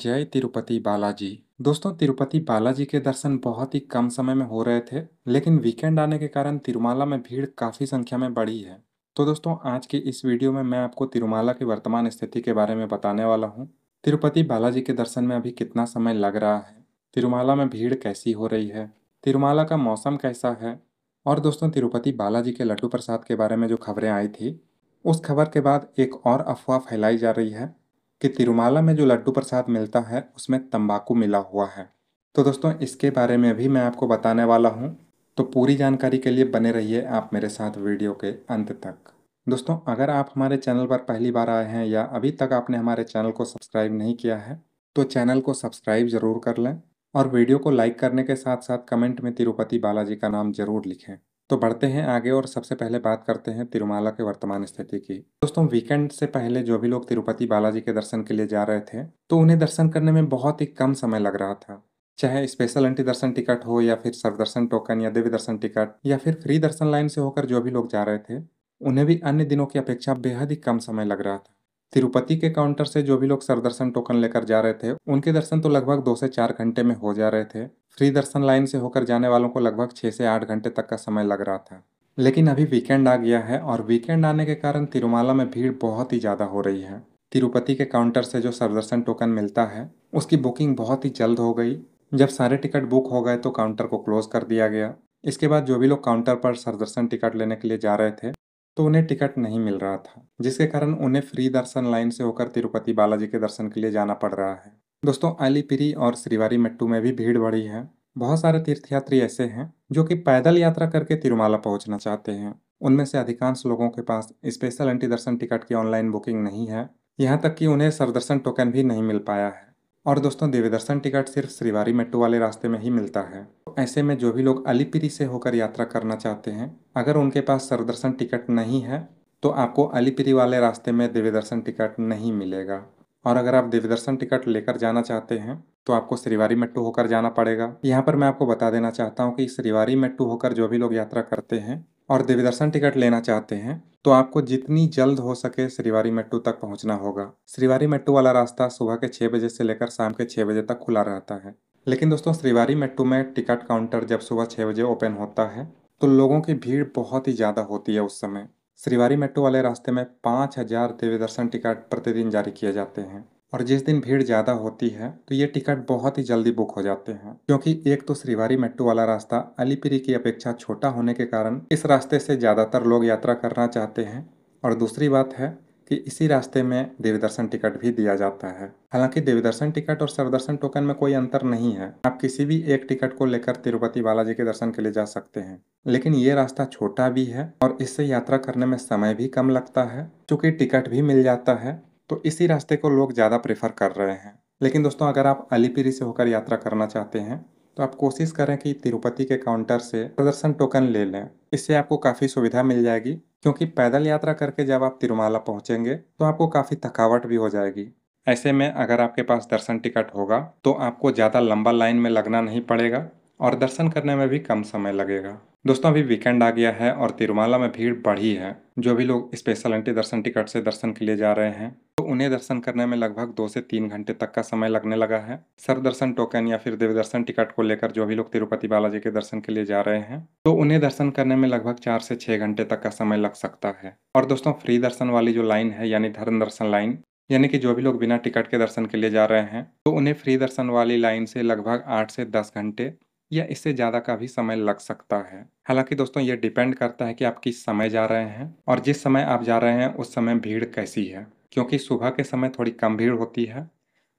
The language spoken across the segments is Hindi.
जय तिरुपति बालाजी दोस्तों तिरुपति बालाजी के दर्शन बहुत ही कम समय में हो रहे थे लेकिन वीकेंड आने के कारण तिरुमाला में भीड़ काफ़ी संख्या में बढ़ी है तो दोस्तों आज की इस वीडियो में मैं आपको तिरुमाला की वर्तमान स्थिति के बारे में बताने वाला हूँ तिरुपति बालाजी के दर्शन में अभी कितना समय लग रहा है तिरुमाला में भीड़ कैसी हो रही है तिरुमाला का मौसम कैसा है और दोस्तों तिरुपति बालाजी के लड्डू प्रसाद के बारे में जो खबरें आई थी उस खबर के बाद एक और अफवाह फैलाई जा रही है कि तिरुमाला में जो लड्डू प्रसाद मिलता है उसमें तंबाकू मिला हुआ है तो दोस्तों इसके बारे में भी मैं आपको बताने वाला हूँ तो पूरी जानकारी के लिए बने रहिए आप मेरे साथ वीडियो के अंत तक दोस्तों अगर आप हमारे चैनल पर पहली बार आए हैं या अभी तक आपने हमारे चैनल को सब्सक्राइब नहीं किया है तो चैनल को सब्सक्राइब ज़रूर कर लें और वीडियो को लाइक करने के साथ साथ कमेंट में तिरुपति बालाजी का नाम ज़रूर लिखें तो बढ़ते हैं आगे और सबसे पहले बात करते हैं तिरुमाला के वर्तमान स्थिति की दोस्तों वीकेंड से पहले जो भी लोग तिरुपति बालाजी के दर्शन के लिए जा रहे थे तो उन्हें दर्शन करने में बहुत ही कम समय लग रहा था चाहे स्पेशल एंटी दर्शन टिकट हो या फिर सर्वदर्शन टोकन या देवी दर्शन टिकट या फिर फ्री दर्शन लाइन से होकर जो भी लोग जा रहे थे उन्हें भी अन्य दिनों की अपेक्षा बेहद ही कम समय लग रहा था तिरुपति के काउंटर से जो भी लोग सर्वदर्शन टोकन लेकर जा रहे थे उनके दर्शन तो लगभग दो से चार घंटे में हो जा रहे थे दर्शन लाइन से होकर जाने वालों को लगभग छः से आठ घंटे तक का समय लग रहा था लेकिन अभी वीकेंड आ गया है और वीकेंड आने के कारण तिरुमाला में भीड़ बहुत ही ज़्यादा हो रही है तिरुपति के काउंटर से जो सरदर्शन टोकन मिलता है उसकी बुकिंग बहुत ही जल्द हो गई जब सारे टिकट बुक हो गए तो काउंटर को क्लोज कर दिया गया इसके बाद जो भी लोग काउंटर पर सरदर्शन टिकट लेने के लिए जा रहे थे तो उन्हें टिकट नहीं मिल रहा था जिसके कारण उन्हें फ्री दर्शन लाइन से होकर तिरुपति बालाजी के दर्शन के लिए जाना पड़ रहा है दोस्तों अलीपिरी और श्रीवारी मट्टू में भी भीड़ बढ़ी है बहुत सारे तीर्थयात्री ऐसे हैं जो कि पैदल यात्रा करके तिरुमाला पहुंचना चाहते हैं उनमें से अधिकांश लोगों के पास स्पेशल एंटी दर्शन टिकट की ऑनलाइन बुकिंग नहीं है यहाँ तक कि उन्हें सरदर्शन टोकन भी नहीं मिल पाया है और दोस्तों देवी दर्शन टिकट सिर्फ श्रीवारी मट्टू वाले रास्ते में ही मिलता है तो ऐसे में जो भी लोग अलीपिरी से होकर यात्रा करना चाहते हैं अगर उनके पास सरदर्शन टिकट नहीं है तो आपको अलीपिरी वाले रास्ते में देवी दर्शन टिकट नहीं मिलेगा और अगर आप देवदर्शन टिकट लेकर जाना चाहते हैं तो आपको श्रीवारी मेट्टू होकर जाना पड़ेगा यहाँ पर मैं आपको बता देना चाहता हूँ कि श्रीवारी मेट्टू होकर जो भी लोग यात्रा करते हैं और देवदर्शन टिकट लेना चाहते हैं तो आपको जितनी जल्द हो सके श्रीवारी मेट्टू तक पहुँचना होगा श्रीवारी मेट्टू वाला रास्ता सुबह के छः बजे से लेकर शाम के छः बजे तक खुला रहता है लेकिन दोस्तों श्रीवारी मेट्टू में टिकट काउंटर जब सुबह छः बजे ओपन होता है तो लोगों की भीड़ बहुत ही ज़्यादा होती है उस समय श्रीवारी मेट्रो वाले रास्ते में पाँच हज़ार दिव्य दर्शन टिकट प्रतिदिन जारी किए जाते हैं और जिस दिन भीड़ ज़्यादा होती है तो ये टिकट बहुत ही जल्दी बुक हो जाते हैं क्योंकि एक तो श्रीवारी मेट्रो वाला रास्ता अलीपिरी की अपेक्षा छोटा होने के कारण इस रास्ते से ज़्यादातर लोग यात्रा करना चाहते हैं और दूसरी बात है कि इसी रास्ते में देवदर्शन टिकट भी दिया जाता है हालांकि देवदर्शन टिकट और सरदर्शन टोकन में कोई अंतर नहीं है आप किसी भी एक टिकट को लेकर तिरुपति बालाजी के दर्शन के लिए जा सकते हैं लेकिन ये रास्ता छोटा भी है और इससे यात्रा करने में समय भी कम लगता है चूँकि टिकट भी मिल जाता है तो इसी रास्ते को लोग ज़्यादा प्रेफर कर रहे हैं लेकिन दोस्तों अगर आप अलीपिरी से होकर यात्रा करना चाहते हैं तो आप कोशिश करें कि तिरुपति के काउंटर से प्रदर्शन टोकन ले लें इससे आपको काफ़ी सुविधा मिल जाएगी क्योंकि पैदल यात्रा करके जब आप तिरुमाला पहुँचेंगे तो आपको काफ़ी थकावट भी हो जाएगी ऐसे में अगर आपके पास दर्शन टिकट होगा तो आपको ज़्यादा लंबा लाइन में लगना नहीं पड़ेगा और दर्शन करने में भी कम समय लगेगा दोस्तों अभी वीकेंड आ गया है और तिरुमाला में भीड़ बढ़ी है जो भी लोग स्पेशल एंटी दर्शन टिकट से दर्शन के लिए जा रहे हैं तो उन्हें दर्शन करने में लगभग दो से तीन घंटे तक का समय लगने लगा है सर दर्शन टोकन या फिर देव दर्शन टिकट को लेकर जो भी लोग तिरुपति बालाजी के दर्शन के लिए जा रहे हैं तो उन्हें दर्शन करने में लगभग चार से छह घंटे तक का समय लग सकता है और दोस्तों फ्री दर्शन वाली जो लाइन है यानी धर्म दर्शन लाइन यानी कि जो भी लोग बिना टिकट के दर्शन के लिए जा रहे हैं तो उन्हें फ्री दर्शन वाली लाइन से लगभग आठ से दस घंटे या इससे ज़्यादा का भी समय लग सकता है हालांकि दोस्तों ये डिपेंड करता है कि आप किस समय जा रहे हैं और जिस समय आप जा रहे हैं उस समय भीड़ कैसी है क्योंकि सुबह के समय थोड़ी कम भीड़ होती है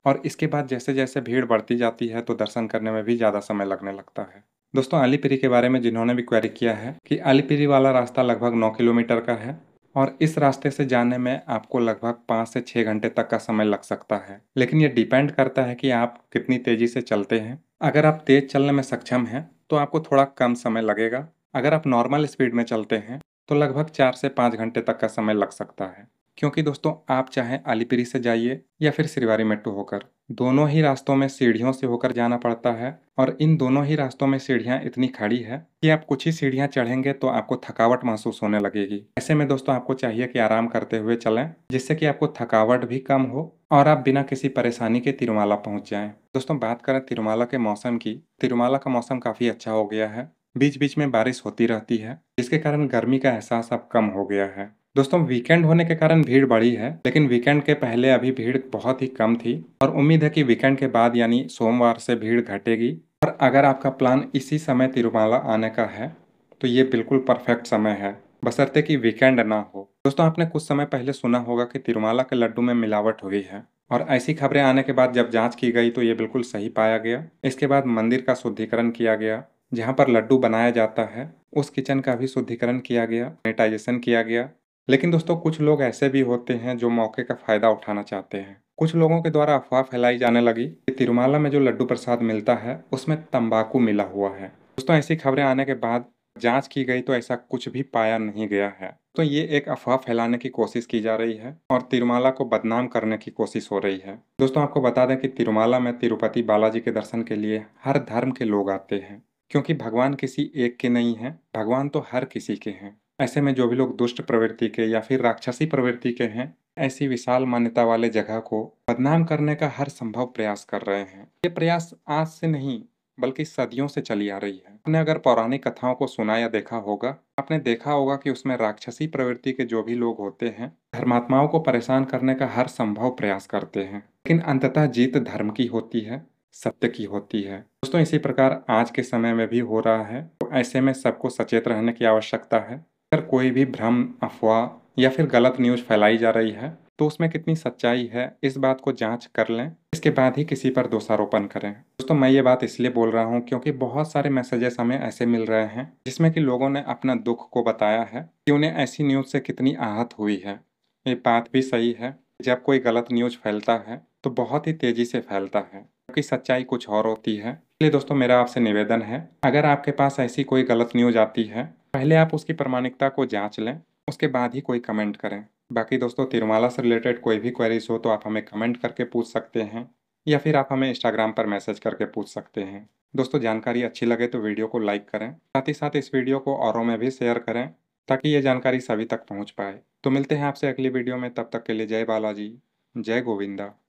और इसके बाद जैसे जैसे भीड़ बढ़ती जाती है तो दर्शन करने में भी ज़्यादा समय लगने लगता है दोस्तों अलीपिरी के बारे में जिन्होंने भी क्वेरी किया है कि अलीपिरी वाला रास्ता लगभग नौ किलोमीटर का है और इस रास्ते से जाने में आपको लगभग पाँच से छः घंटे तक का समय लग सकता है लेकिन ये डिपेंड करता है कि आप कितनी तेज़ी से चलते हैं अगर आप तेज चलने में सक्षम हैं तो आपको थोड़ा कम समय लगेगा अगर आप नॉर्मल स्पीड में चलते हैं तो लगभग चार से पाँच घंटे तक का समय लग सकता है क्योंकि दोस्तों आप चाहे अलीपिरी से जाइए या फिर श्रीवारी मेट्रो होकर दोनों ही रास्तों में सीढ़ियों से होकर जाना पड़ता है और इन दोनों ही रास्तों में सीढ़ियाँ इतनी खड़ी है कि आप कुछ ही सीढ़ियाँ चढ़ेंगे तो आपको थकावट महसूस होने लगेगी ऐसे में दोस्तों आपको चाहिए कि आराम करते हुए चलें जिससे कि आपको थकावट भी कम हो और आप बिना किसी परेशानी के तिरुमाला पहुंच जाएं। दोस्तों बात करें तिरुमाला के मौसम की तिरुमाला का मौसम काफ़ी अच्छा हो गया है बीच बीच में बारिश होती रहती है जिसके कारण गर्मी का एहसास अब कम हो गया है दोस्तों वीकेंड होने के कारण भीड़ बढ़ी है लेकिन वीकेंड के पहले अभी भीड़ बहुत ही कम थी और उम्मीद है कि वीकेंड के बाद यानी सोमवार से भीड़ घटेगी और अगर आपका प्लान इसी समय तिरुमाला आने का है तो ये बिल्कुल परफेक्ट समय है बसरते कि वीकेंड ना हो दोस्तों आपने कुछ समय पहले सुना होगा कि तिरुमाला के लड्डू में मिलावट हुई है और ऐसी खबरें आने के बाद जब जांच की गई तो ये बिल्कुल सही पाया गया इसके बाद मंदिर का शुद्धिकरण किया गया जहाँ पर लड्डू बनाया जाता है उस किचन का भी शुद्धिकरण किया गया सैनिटाइजेशन किया गया लेकिन दोस्तों कुछ लोग ऐसे भी होते हैं जो मौके का फ़ायदा उठाना चाहते हैं कुछ लोगों के द्वारा अफवाह फैलाई जाने लगी कि तिरुमाला में जो लड्डू प्रसाद मिलता है उसमें तंबाकू मिला हुआ है दोस्तों ऐसी खबरें आने के बाद जांच की गई तो ऐसा कुछ भी पाया नहीं गया है तो ये एक अफवाह फैलाने की कोशिश की जा रही है और तिरुमाला को बदनाम करने की कोशिश हो रही है दोस्तों आपको बता दें कि तिरुमाला में तिरुपति बालाजी के दर्शन के लिए हर धर्म के लोग आते हैं क्योंकि भगवान किसी एक के नहीं है भगवान तो हर किसी के हैं ऐसे में जो भी लोग दुष्ट प्रवृत्ति के या फिर राक्षसी प्रवृत्ति के हैं ऐसी विशाल मान्यता वाले जगह को बदनाम करने का हर संभव प्रयास कर रहे हैं ये प्रयास आज से नहीं बल्कि सदियों से चली आ रही है आपने अगर पौराणिक कथाओं को सुना या देखा होगा आपने देखा होगा कि उसमें राक्षसी प्रवृत्ति के जो भी लोग होते हैं धर्मात्माओं को परेशान करने का हर संभव प्रयास करते हैं लेकिन अंततः जीत धर्म की होती है सत्य की होती है दोस्तों इसी प्रकार आज के समय में भी हो रहा है तो ऐसे में सबको सचेत रहने की आवश्यकता है अगर कोई भी भ्रम अफवाह या फिर गलत न्यूज फैलाई जा रही है तो उसमें कितनी सच्चाई है इस बात को जांच कर लें इसके बाद ही किसी पर दोषारोपण करें दोस्तों मैं ये बात इसलिए बोल रहा हूँ क्योंकि बहुत सारे मैसेजेस हमें ऐसे मिल रहे हैं जिसमें कि लोगों ने अपना दुख को बताया है कि उन्हें ऐसी न्यूज से कितनी आहत हुई है ये बात भी सही है जब कोई गलत न्यूज फैलता है तो बहुत ही तेजी से फैलता है क्योंकि सच्चाई कुछ और होती है इसलिए दोस्तों मेरा आपसे निवेदन है अगर आपके पास ऐसी कोई गलत न्यूज आती है पहले आप उसकी प्रमाणिकता को जांच लें उसके बाद ही कोई कमेंट करें बाकी दोस्तों तिरुमाला से रिलेटेड कोई भी क्वेरीज हो तो आप हमें कमेंट करके पूछ सकते हैं या फिर आप हमें इंस्टाग्राम पर मैसेज करके पूछ सकते हैं दोस्तों जानकारी अच्छी लगे तो वीडियो को लाइक करें साथ ही साथ इस वीडियो को औरों में भी शेयर करें ताकि ये जानकारी सभी तक पहुँच पाए तो मिलते हैं आपसे अगली वीडियो में तब तक के लिए जय बालाजी जय गोविंदा